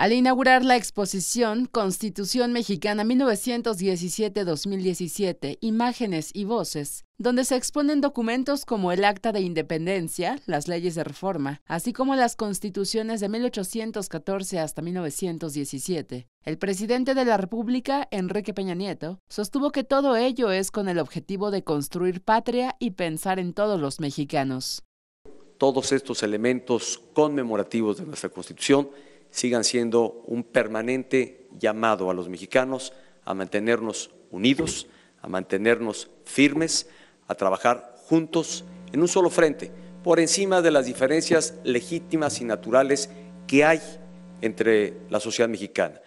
Al inaugurar la exposición Constitución Mexicana 1917-2017, Imágenes y Voces, donde se exponen documentos como el Acta de Independencia, las leyes de reforma, así como las constituciones de 1814 hasta 1917. El presidente de la República, Enrique Peña Nieto, sostuvo que todo ello es con el objetivo de construir patria y pensar en todos los mexicanos. Todos estos elementos conmemorativos de nuestra Constitución sigan siendo un permanente llamado a los mexicanos a mantenernos unidos, a mantenernos firmes, a trabajar juntos en un solo frente, por encima de las diferencias legítimas y naturales que hay entre la sociedad mexicana.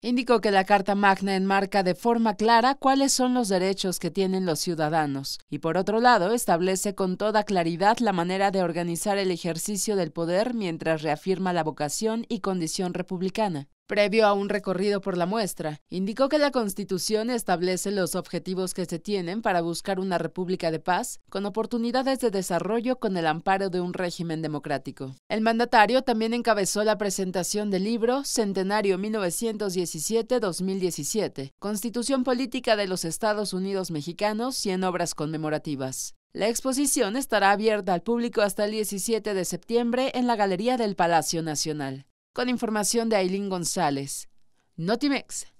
Indicó que la Carta Magna enmarca de forma clara cuáles son los derechos que tienen los ciudadanos y por otro lado establece con toda claridad la manera de organizar el ejercicio del poder mientras reafirma la vocación y condición republicana. Previo a un recorrido por la muestra, indicó que la Constitución establece los objetivos que se tienen para buscar una república de paz con oportunidades de desarrollo con el amparo de un régimen democrático. El mandatario también encabezó la presentación del libro Centenario 1917-2017, Constitución Política de los Estados Unidos Mexicanos y en obras conmemorativas. La exposición estará abierta al público hasta el 17 de septiembre en la Galería del Palacio Nacional con información de Aileen González. Notimex